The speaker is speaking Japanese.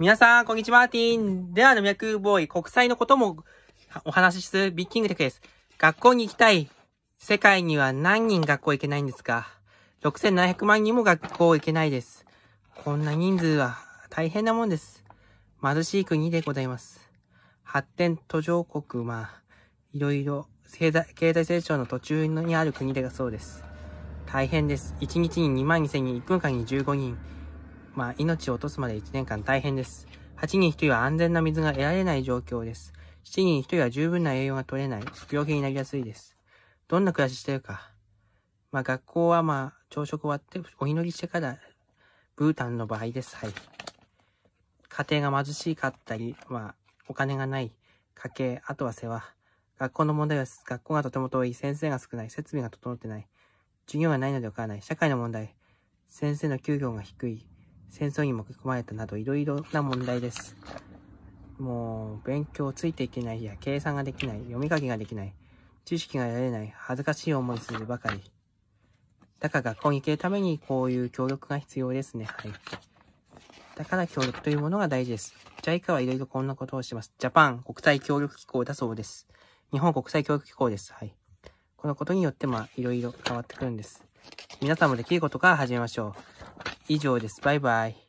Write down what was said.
皆さん、こんにちは、ティーン。では、のみ役ボーイ、国際のこともお話しするビッキングテクです。学校に行きたい。世界には何人学校行けないんですか ?6700 万人も学校行けないです。こんな人数は大変なもんです。貧しい国でございます。発展途上国、まあ、いろいろ経済成長の途中にある国でがそうです。大変です。1日に2万2000人、1分間に15人。まあ、命を落とすまで1年間大変です。8人1人は安全な水が得られない状況です。7人1人は十分な栄養が取れない、病気になりやすいです。どんな暮らししてるか。まあ、学校はまあ、朝食終わってお祈りしてから、ブータンの場合です。はい。家庭が貧しかったり、まあ、お金がない、家計、あとは世話。学校の問題は、学校がとても遠い、先生が少ない、設備が整ってない、授業がないのでわからない、社会の問題、先生の給料が低い、戦争に巻き込まれたなどいろいろな問題です。もう、勉強ついていけない日や、計算ができない、読み書きができない、知識が得られない、恥ずかしい思いするばかり。だから学校に行けるためにこういう協力が必要ですね。はい。だから協力というものが大事です。ゃあ、以下はいろいろこんなことをします。ジャパン国際協力機構だそうです。日本国際協力機構です。はい。このことによって、まあ、いろいろ変わってくるんです。皆さんもできることから始めましょう。以上です。バイバイ。